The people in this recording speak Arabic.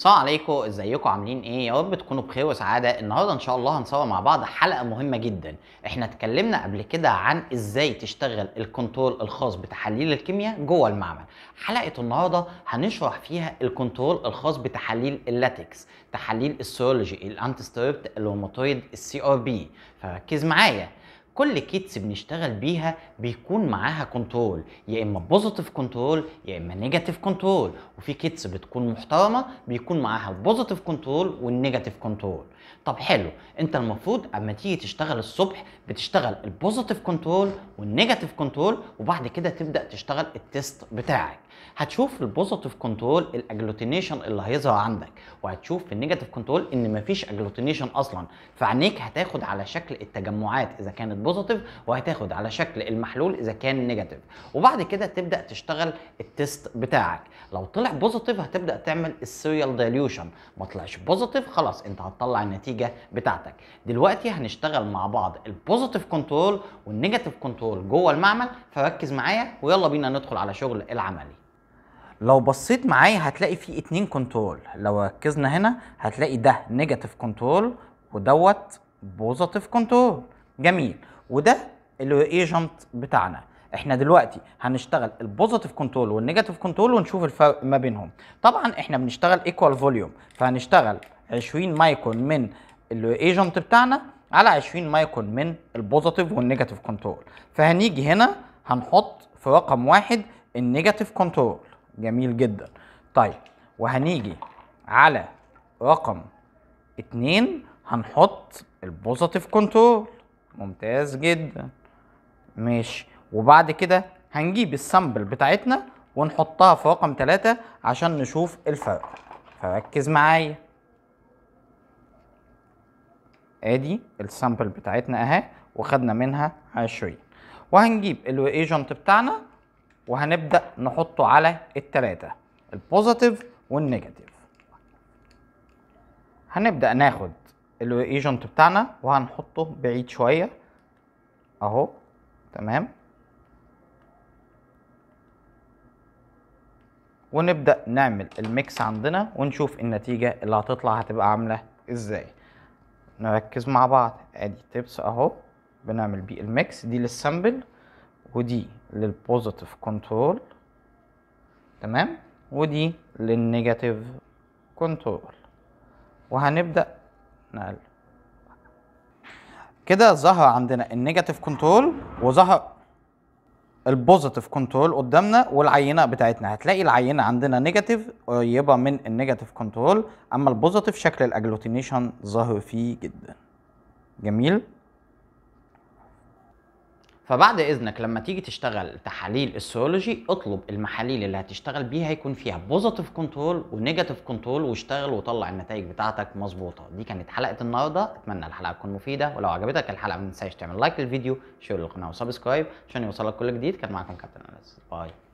السلام عليكم ازيكم عاملين ايه يا رب تكونوا بخير وسعاده النهارده ان شاء الله هنصور مع بعض حلقه مهمه جدا احنا اتكلمنا قبل كده عن ازاي تشتغل الكنترول الخاص بتحاليل الكيمياء جوه المعمل حلقه النهارده هنشرح فيها الكنترول الخاص بتحاليل اللاتكس تحاليل السيولوجي الانتستريبت الروماتويد السي ار بي فركز معايا كل كيتس بنشتغل بيها بيكون معاها كنترول يا اما بوزيتيف كنترول يا اما نيجاتيف كنترول وفي كيتس بتكون محترمه بيكون معاها البوزيتيف كنترول والنيجاتيف كنترول طب حلو انت المفروض اما تيجي تشتغل الصبح بتشتغل البوزيتيف كنترول والنيجاتيف كنترول وبعد كده تبدا تشتغل التيست بتاعك هتشوف البوزيتيف كنترول الاجلوتينيشن اللي هيظهر عندك وهتشوف في النيجاتيف كنترول ان مفيش اجلوتينيشن اصلا فعينيك هتاخد على شكل التجمعات اذا كانت كانت بوزيتيف وهتاخد على شكل المحلول اذا كان نيجاتيف وبعد كده تبدا تشتغل التيست بتاعك لو طلع بوزيتيف هتبدا تعمل السيريال دايليوشن ما طلعش بوزيتيف خلاص انت هتطلع النتيجه بتاعتك دلوقتي هنشتغل مع بعض البوزيتيف كنترول والنيجاتيف كنترول جوه المعمل فركز معايا ويلا بينا ندخل على شغل العملي لو بصيت معايا هتلاقي في اتنين كنترول لو ركزنا هنا هتلاقي ده نيجاتيف كنترول ودوت بوزيتيف كنترول جميل وده الايجنت بتاعنا احنا دلوقتي هنشتغل البوزيتيف كنترول والنيجاتيف كنترول ونشوف الفرق ما بينهم طبعا احنا بنشتغل ايكوال فوليوم فهنشتغل 20 مايكون من الايجنت بتاعنا على 20 مايكون من البوزيتيف والنيجاتيف كنترول فهنيجي هنا هنحط في رقم واحد النيجاتيف كنترول جميل جدا طيب وهنيجي على رقم اتنين هنحط البوزيتيف كنترول ممتاز جدا ماشي وبعد كده هنجيب السامبل بتاعتنا ونحطها في رقم تلاتة عشان نشوف الفرق فركز معايا ادي السامبل بتاعتنا اهي وخدنا منها 20 وهنجيب الريجنت بتاعنا وهنبدا نحطه على الثلاثه البوزيتيف والنيجاتيف هنبدا ناخد الايجنت بتاعنا وهنحطه بعيد شويه اهو تمام ونبدا نعمل الميكس عندنا ونشوف النتيجه اللي هتطلع هتبقى عامله ازاي نركز مع بعض ادي تيبس اهو بنعمل بيه الميكس دي للسامبل ودي للبوزيتيف كنترول تمام ودي للنيجاتيف كنترول وهنبدا نقل كده ظهر عندنا النيجاتيف كنترول وظهر البوزيتيف كنترول قدامنا والعينه بتاعتنا هتلاقي العينه عندنا نيجاتيف آه، قريبه من النيجاتيف كنترول اما البوزيتيف شكل الاجلوتينيشن ظاهر فيه جدا جميل فبعد اذنك لما تيجي تشتغل تحاليل السيولوجي اطلب المحاليل اللي هتشتغل بيها يكون فيها بوزيتيف كنترول ونيجاتيف كنترول واشتغل وطلع النتائج بتاعتك مظبوطه دي كانت حلقه النهارده اتمنى الحلقه تكون مفيده ولو عجبتك الحلقه ما تنساش تعمل لايك للفيديو شير للقناه وسبسكرايب عشان يوصلك كل جديد كان معاكم كابتن انس باي